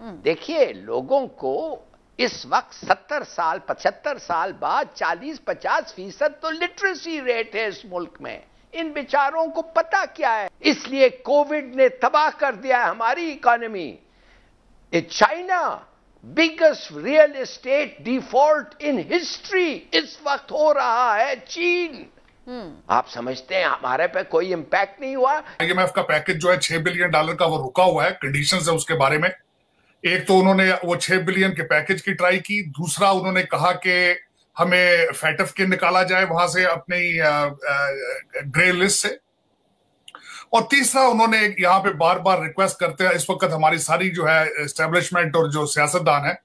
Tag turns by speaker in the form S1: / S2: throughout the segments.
S1: हम्म। देखिए लोगों को इस वक्त सत्तर साल पचहत्तर साल बाद चालीस पचास फीसद तो लिटरेसी रेट है इस मुल्क में इन बेचारों को पता क्या है इसलिए कोविड ने तबाह कर दिया है हमारी economy China biggest real estate default in history इस वक्त हो रहा है चीन हम्म।
S2: आप समझते हैं हमारे पे कोई इम्पैक्ट नहीं हुआ आईएमएफ का पैकेज जो है छह बिलियन डॉलर का वो रुका हुआ है कंडीशंस है उसके बारे में एक तो उन्होंने वो छह बिलियन के पैकेज की ट्राई की दूसरा उन्होंने कहा कि हमें फैटफ के निकाला जाए वहां से अपनी ग्रे लिस्ट से और तीसरा उन्होंने यहाँ पे बार बार रिक्वेस्ट करते हैं इस वक्त हमारी सारी जो है स्टेब्लिशमेंट और जो सियासतदान है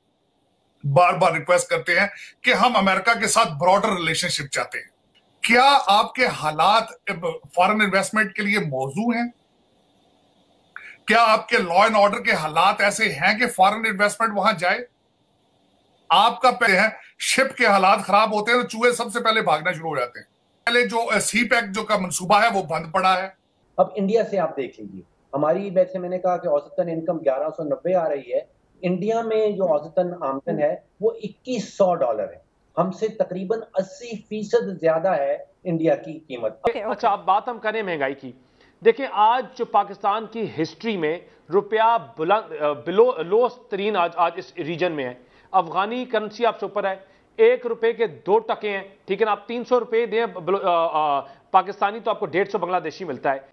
S2: बार बार रिक्वेस्ट करते हैं कि हम अमेरिका के साथ ब्रॉडर रिलेशनशिप चाहते हैं क्या आपके हालात फॉरेन इन्वेस्टमेंट के लिए मौजूद हैं क्या आपके लॉ एंड ऑर्डर के हालात ऐसे हैं कि फॉरेन इन्वेस्टमेंट वहां जाए आपका पे है शिप के हालात खराब होते हैं तो चूहे सबसे पहले भागना शुरू हो जाते हैं पहले जो सी पैक जो का मनसूबा है वो बंद पड़ा है अब इंडिया से
S3: आप देख लीजिए हमारी वैसे मैंने कहा कि औसतन इनकम 1190 आ रही है इंडिया में जो औसतन आमदन है वो 2100 डॉलर है हमसे
S4: तकरीबन 80 फीसद ज्यादा है इंडिया की कीमत okay, okay. अच्छा अब बात हम करें महंगाई की देखिए आज जो पाकिस्तान की हिस्ट्री में रुपया बिलो लोस्ट तरीन आज आज इस रीजन में है अफगानी करेंसी आपसे ऊपर है एक रुपए के दो टके हैं ठीक है ना आप तीन सौ रुपए दें पाकिस्तानी तो आपको डेढ़ सौ बांग्लादेशी मिलता है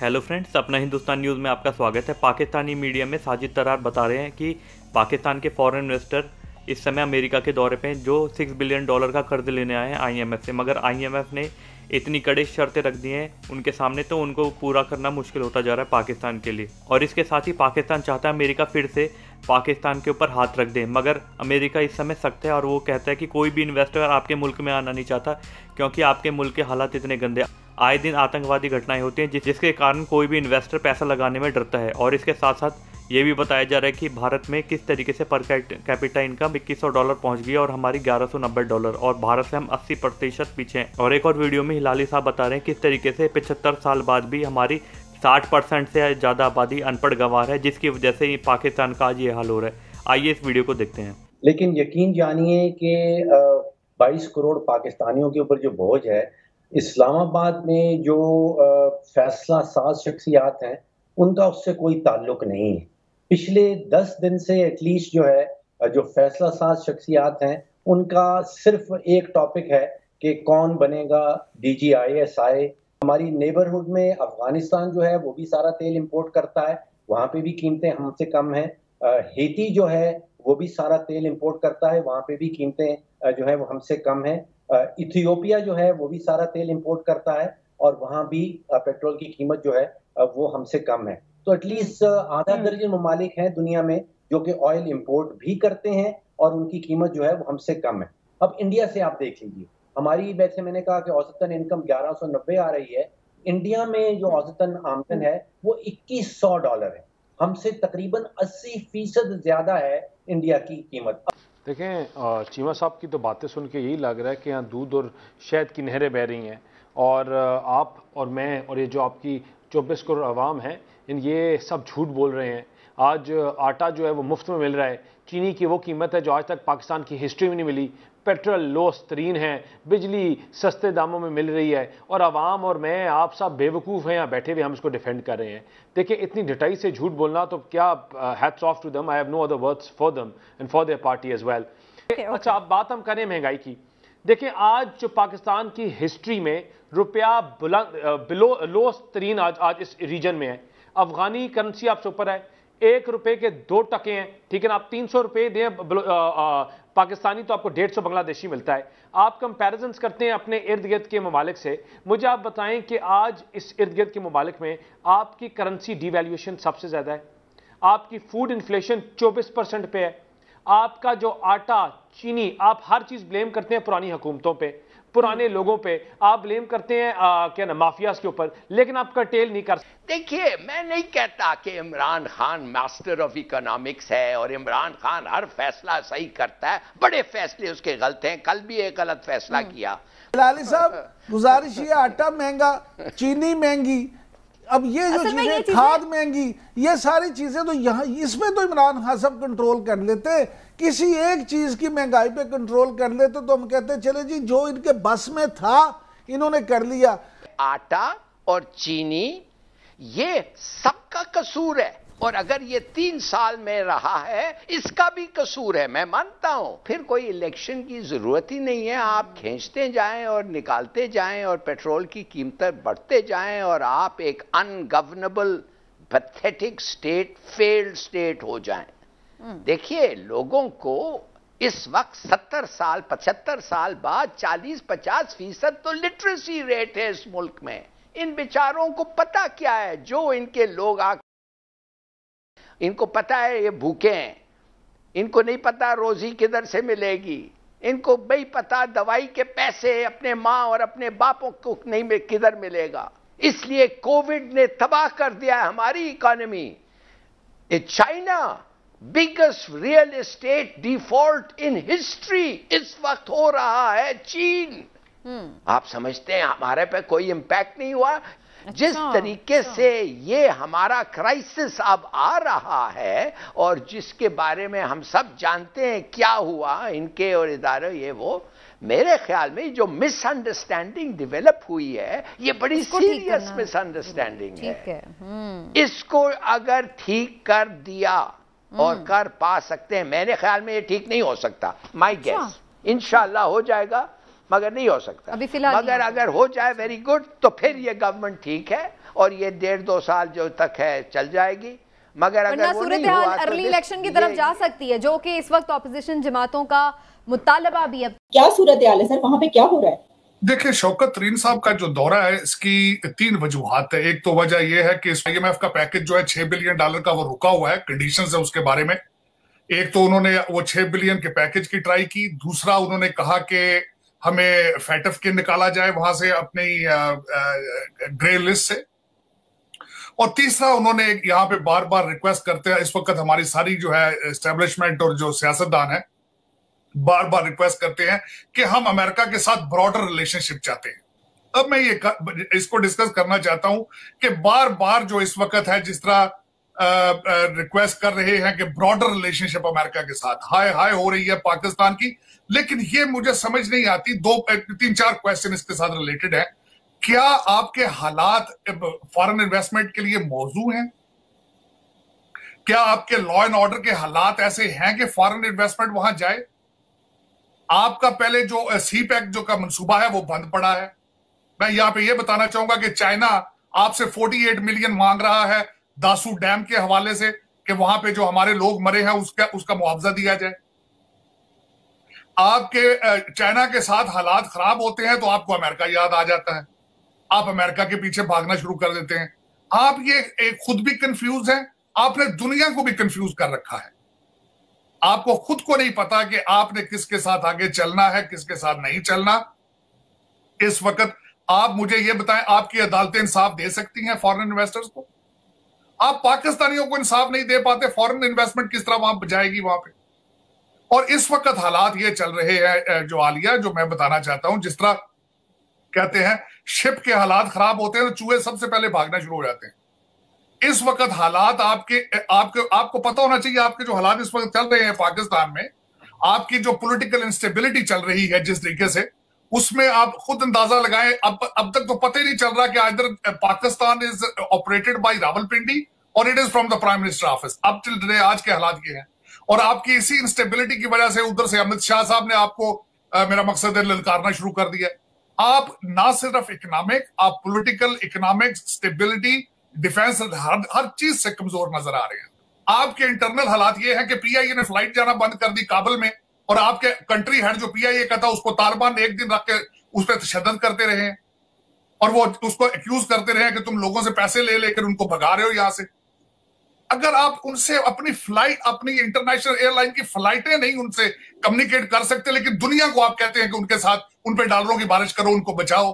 S5: हेलो फ्रेंड्स अपना हिंदुस्तान न्यूज़ में आपका स्वागत है पाकिस्तानी मीडिया में साजिद तरार बता रहे हैं कि पाकिस्तान के फॉरेन मिनिस्टर इस समय अमेरिका के दौरे पर जो सिक्स बिलियन डॉलर का कर्ज लेने आए हैं एफ से मगर एफ़ ने इतनी कड़े शर्तें रख दी हैं उनके सामने तो उनको पूरा करना मुश्किल होता जा रहा है पाकिस्तान के लिए और इसके साथ ही पाकिस्तान चाहता है अमेरिका फिर से पाकिस्तान के ऊपर हाथ रख दे मगर अमेरिका इस समय सख्त है और वो कहता है कि कोई भी इन्वेस्टर आपके मुल्क में आना नहीं चाहता क्योंकि आपके मुल्क के हालात इतने गंदे आए दिन आतंकवादी घटनाएं होती हैं जिसके कारण कोई भी इन्वेस्टर पैसा लगाने में डरता है और इसके साथ साथ ये भी बताया जा रहा है कि भारत में किस तरीके से पर कैपिटा इनकम इक्कीस डॉलर पहुंच गई और हमारी ग्यारह सौ डॉलर और भारत से हम 80 प्रतिशत पीछे हैं और एक और वीडियो में हिलाली साहब बता रहे हैं किस तरीके से पिछहत्तर साल बाद भी हमारी 60 परसेंट से ज़्यादा आबादी अनपढ़ गंवार है जिसकी वजह से पाकिस्तान का आज ये हाल हो रहा है आइए इस वीडियो को देखते हैं
S3: लेकिन यकीन जानिए कि बाईस करोड़ पाकिस्तानियों के ऊपर जो बोझ है इस्लामाबाद में जो फैसला साज शख्सियात हैं उनका उससे कोई ताल्लुक नहीं है पिछले दस दिन से एटलीस्ट जो है जो फैसला साज शख्सियात हैं उनका सिर्फ एक टॉपिक है कि कौन बनेगा D G I S I हमारी नेबरहुड में अफगानिस्तान जो है वो भी सारा तेल इंपोर्ट करता है वहाँ पे भी कीमतें हमसे कम हैं हेती जो है वो भी सारा तेल इंपोर्ट करता है वहाँ पे भी कीमतें जो है वो हमसे कम हैं इथियोपिया जो है वो भी सारा तेल इंपोर्ट करता है और वहाँ भी पेट्रोल की कीमत जो है वो हमसे कम है तो एटलीस्ट uh, आधा हम्म। दर्जन ममालिक हैं दुनिया में जो कि ऑयल इम्पोर्ट भी करते हैं और उनकी कीमत जो है वो हमसे कम है अब इंडिया से आप देख लीजिए हमारी वैसे मैंने कहा कि औसतन इनकम 1190 आ रही है इंडिया में जो औसतन आमदन है वो 2100 डॉलर है हमसे तकरीबन 80 फीसद ज्यादा है इंडिया की कीमत
S4: देखें चीमा साहब की तो बातें सुन के यही लग रहा है कि यहाँ दूध और शहद की नहरें बह रही हैं और आप और मैं और ये जो आपकी चौबीस करोड़ आवाम है ये सब झूठ बोल रहे हैं आज आटा जो है वो मुफ्त में मिल रहा है चीनी की वो कीमत है जो आज तक पाकिस्तान की हिस्ट्री में नहीं मिली पेट्रोल लोस तरीन है बिजली सस्ते दामों में मिल रही है और आवाम और मैं आप सब बेवकूफ़ हैं यहाँ बैठे हुए हम इसको डिफेंड कर रहे हैं देखिए इतनी डिटाई से झूठ बोलना तो क्या hath off to them I have no other words for them and for their party as well अच्छा अब बात हम करें महंगाई की देखिए आज जो पाकिस्तान की हिस्ट्री में रुपया बुलंद बिलो लोस तरीन आज आज इस रीजन में है अफगानी करेंसी आपसे ऊपर है एक रुपए के दो टके हैं ठीक है ना आप तीन सौ रुपए दें पाकिस्तानी तो आपको डेढ़ सौ बांग्लादेशी मिलता है आप कंपेरिजन करते हैं अपने इर्द गिर्द के ममालिक से मुझे आप बताएं कि आज इस इर्द गिर्द के ममालिक में आपकी करेंसी डिवेल्यूएशन सबसे ज़्यादा है आपकी फूड इन्फ्लेशन चौबीस परसेंट पे है आपका जो आटा चीनी आप हर चीज़ ब्लेम करते हैं पुरानी हुकूमतों पर पुराने लोगों पे
S1: आप ब्लेम करते हैं आ, क्या ना माफियाज के ऊपर लेकिन आप कर्टेल नहीं कर देखिए मैं नहीं कहता कि Imran Khan master of economics है और इमरान खान हर फैसला सही करता है बड़े फैसले उसके गलत हैं कल भी एक गलत फैसला हम्म। किया लाली साहब
S2: गुजारिश ये आटा महंगा चीनी महंगी अब ये जो चीजें खाद महंगी ये सारी चीजें तो यहाँ इसमें तो इमरान खान सब कंट्रोल कर लेते किसी एक चीज की महंगाई पे कंट्रोल कर लेते तो हम कहते चले जी जो इनके बस में था इन्होंने कर लिया
S1: आटा और चीनी ये सबका कसूर है और अगर ये तीन साल में रहा है इसका भी कसूर है मैं मानता हूं फिर कोई इलेक्शन की जरूरत ही नहीं है आप खींचते जाएं और निकालते जाएं और पेट्रोल की कीमतें बढ़ते जाएं और आप एक ungovernable pathetic state failed state हो जाएं हम्म। देखिए लोगों को इस वक्त सत्तर साल पचहत्तर साल बाद चालीस पचास फीसद तो लिटरेसी रेट है इस मुल्क में इन बेचारों को पता क्या है जो इनके लोग आ इनको पता है ये भूखे हैं इनको नहीं पता रोजी किधर से मिलेगी इनको भाई पता दवाई के पैसे अपने माँ और अपने बापों को नहीं किधर मिलेगा इसलिए कोविड ने तबाह कर दिया है हमारी economy China biggest real estate default in history इस वक्त हो रहा है चीन हम्म। आप समझते हैं हमारे पे कोई इंपैक्ट नहीं हुआ अच्छा। जिस तरीके अच्छा। से ये हमारा क्राइसिस अब आ रहा है और जिसके बारे में हम सब जानते हैं क्या हुआ इनके और इदारे ये वो मेरे ख्याल में जो मिसअंडरस्टैंडिंग डेवलप हुई है ये बड़ी सीरियस मिसअंडरस्टैंडिंग है, है। हम्म। इसको अगर ठीक कर दिया और हम्म। कर पा सकते हैं मेरे ख्याल में ये ठीक नहीं हो सकता माई गेस इनशाला हो जाएगा मगर नहीं हो सकता
S4: अभी फिलहाल मगर अगर हो
S1: जाए वेरी गुड तो फिर ये गवर्नमेंट ठीक है और ये डेढ़ दो साल जो तक है चल जाएगी मगर अगर वो नहीं हुआ तो अर्ली इलेक्शन की तरफ जा
S2: सकती है जो कि इस वक्त ऑपोजिशन जमातों का मुतालबा भी है क्या सूरत हाल है सर वहाँ पे क्या हो रहा है देखिए शौकत तरीन साहब का जो दौरा है इसकी तीन वजूहत है एक तो वजह यह है कि आईएमएफ का पैकेज जो है छह बिलियन डॉलर का वो रुका हुआ है कंडीशन है उसके बारे में एक तो उन्होंने वो छह बिलियन के पैकेज की ट्राई की दूसरा उन्होंने कहा कि हमें फैटफ के निकाला जाए वहां से अपनी ग्रे लिस्ट से और तीसरा उन्होंने यहाँ पे बार बार रिक्वेस्ट करते हैं इस वक्त हमारी सारी जो है स्टेब्लिशमेंट और जो सियासतदान है बार बार रिक्वेस्ट करते हैं कि हम अमेरिका के साथ ब्रॉडर रिलेशनशिप चाहते हैं अब मैं ये इसको डिस्कस करना चाहता हूं कि बार बार जो इस वक्त है जिस तरह रिक्वेस्ट कर रहे हैं कि ब्रॉडर रिलेशनशिप अमेरिका के साथ हाय हाय हो रही है पाकिस्तान की लेकिन ये मुझे समझ नहीं आती दो तीन चार क्वेश्चन इसके साथ रिलेटेड है क्या आपके हालात फॉरेन इन्वेस्टमेंट के लिए मौजू हैं क्या आपके लॉ एंड ऑर्डर के हालात ऐसे हैं कि फॉरेन इन्वेस्टमेंट वहां जाए आपका पहले जो सी पैक e जो का मंसूबा है वो बंद पड़ा है मैं यहां पे ये बताना चाहूंगा कि चाइना आपसे 48 मिलियन मांग रहा है दासू डैम के हवाले से कि वहां पे जो हमारे लोग मरे हैं उसका उसका मुआवजा दिया जाए आपके चाइना के साथ हालात खराब होते हैं तो आपको अमेरिका याद आ जाता है आप अमेरिका के पीछे भागना शुरू कर देते हैं आप ये एक खुद भी कंफ्यूज हैं आपने दुनिया को भी कंफ्यूज कर रखा है आपको खुद को नहीं पता कि आपने किसके साथ आगे चलना है किसके साथ नहीं चलना इस वक्त आप मुझे ये बताएं आपकी अदालतें इंसाफ दे सकती हैं फॉरेन इन्वेस्टर्स को आप पाकिस्तानियों को इंसाफ नहीं दे पाते फॉरेन इन्वेस्टमेंट किस तरह वहां जाएगी वहां पे और इस वक्त हालात ये चल रहे हैं जो आलिया जो मैं बताना चाहता हूं जिस तरह कहते हैं शिप के हालात खराब होते हैं तो चूहे सबसे पहले भागना शुरू हो जाते हैं इस वक्त हालात आपके आपके आपको पता होना चाहिए आपके जो हालात इस वक्त चल रहे हैं पाकिस्तान में आपकी जो पॉलिटिकल इंस्टेबिलिटी चल रही है जिस तरीके से उसमें आप खुद अंदाजा लगाएं अब अब तक तो पता ही नहीं चल रहा कि आदर Pakistan is operated by Rawalpindi और it is from the prime minister office up till today आज के हालात ये हैं और आपकी इसी इंस्टेबिलिटी की वजह से उधर से अमित शाह साहब ने आपको आ, मेरा मकसद है ललकारना शुरू कर दिया आप ना सिर्फ इकोनॉमिक आप पॉलिटिकल इकोनॉमिक स्टेबिलिटी डिफेंस हर हर चीज से कमजोर नजर आ रहे हैं आपके इंटरनल हालात ये है कि पीआईए e ने फ्लाइट जाना बंद कर दी काबल में और आपके कंट्री हेड जो पीआईए e का था उसको तालिबान एक दिन रख के उस पर तशद करते रहे और वो उसको एक्यूज करते रहे कि तुम लोगों से पैसे ले लेकर उनको भगा रहे हो यहां से अगर आप उनसे अपनी फ्लाइट अपनी इंटरनेशनल एयरलाइन की फ्लाइटें नहीं उनसे कम्युनिकेट कर सकते लेकिन दुनिया को आप कहते हैं कि उनके साथ उन पर डॉलरों की बारिश करो उनको बचाओ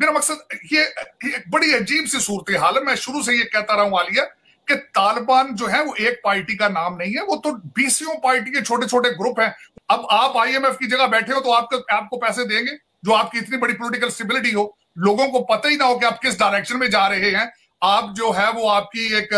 S2: मेरा मकसद ये, ये एक बड़ी अजीब सी सूरत हाल है मैं शुरू से ये कहता रहा हूं आलिया कि तालिबान जो है वो एक पार्टी का नाम नहीं है वो तो बीसियों पार्टी के छोटे छोटे ग्रुप हैं अब आप आईएमएफ की जगह बैठे हो तो आपको आपको पैसे देंगे जो आपकी इतनी बड़ी पॉलिटिकल स्टेबिलिटी हो लोगों को पता ही ना हो कि आप किस डायरेक्शन में जा रहे हैं आप जो है वो आपकी एक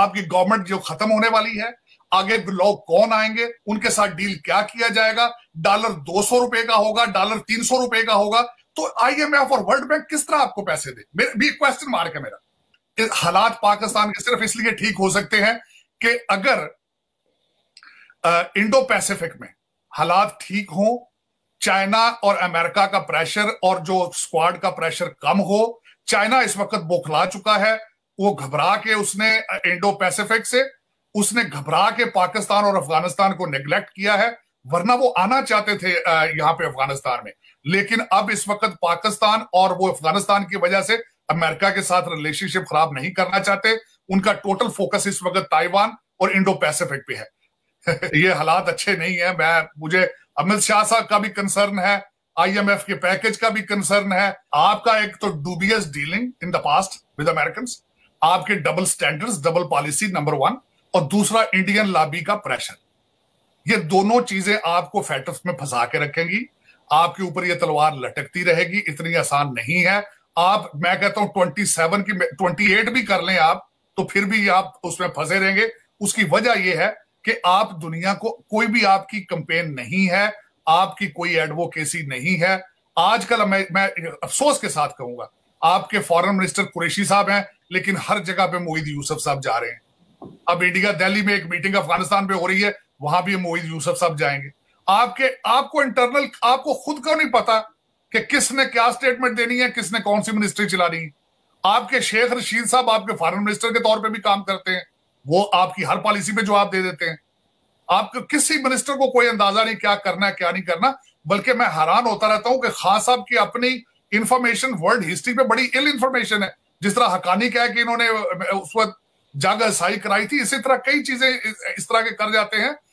S2: आपकी गवर्नमेंट जो खत्म होने वाली है आगे लोग कौन आएंगे उनके साथ डील क्या किया जाएगा डॉलर दो सौ रुपए का होगा डॉलर तीन सौ रुपए का होगा तो आईएमएफ और वर्ल्ड बैंक किस तरह आपको पैसे दे भी क्वेश्चन मार्क है मेरा हालात पाकिस्तान के सिर्फ इसलिए ठीक हो सकते हैं कि अगर इंडो पैसिफिक में हालात ठीक हो चाइना और अमेरिका का प्रेशर और जो स्क्वाड का प्रेशर कम हो चाइना इस वक्त बौखला चुका है वो घबरा के उसने इंडो पैसिफिक से उसने घबरा के पाकिस्तान और अफगानिस्तान को निग्लेक्ट किया है वरना वो आना चाहते थे यहाँ पे अफगानिस्तान में लेकिन अब इस वक्त पाकिस्तान और वो अफगानिस्तान की वजह से अमेरिका के साथ रिलेशनशिप खराब नहीं करना चाहते उनका टोटल फोकस इस वक्त ताइवान और इंडो पैसिफिक पे है ये हालात अच्छे नहीं है मैं मुझे अमित शाह साहब का भी कंसर्न है आईएमएफ के पैकेज का भी कंसर्न है आपका एक तो dubious dealing in the past with American आपके double standards double policy number one और दूसरा इंडियन लाबी का प्रेशर ये दोनों चीजें आपको फैटर्स में फंसा के रखेंगी आपके ऊपर ये तलवार लटकती रहेगी इतनी आसान नहीं है आप मैं कहता हूं ट्वेंटी सेवन की ट्वेंटी एट भी कर लें आप तो फिर भी आप उसमें फंसे रहेंगे उसकी वजह यह है कि आप दुनिया को कोई भी आपकी कंपेन नहीं है आपकी कोई एडवोकेसी नहीं है आजकल मैं मैं अफसोस के साथ कहूंगा आपके फॉरेन मिनिस्टर कुरेशी साहब हैं लेकिन हर जगह पे मोहित यूसुफ साहब जा रहे हैं अब इंडिया दिल्ली में एक मीटिंग अफगानिस्तान पे हो रही है वहां भी मोहित यूसुफ साहब जाएंगे आपके आपको इंटरनल आपको खुद को नहीं पता कि किसने क्या स्टेटमेंट देनी है किसने कौन सी मिनिस्ट्री चलानी है आपके शेख रशीद साहब आपके फॉरन मिनिस्टर के तौर पर भी काम करते हैं वो आपकी हर पॉलिसी पे जवाब दे देते हैं आपके किसी मिनिस्टर को कोई अंदाजा नहीं क्या करना है क्या नहीं करना बल्कि मैं हैरान होता रहता हूं कि खान साहब की अपनी इंफॉर्मेशन वर्ल्ड हिस्ट्री में बड़ी इल इंफॉर्मेशन है जिस तरह हकानी क्या है कि इन्होंने उस वक्त साई कराई थी इसी तरह कई चीजें इस तरह के कर जाते हैं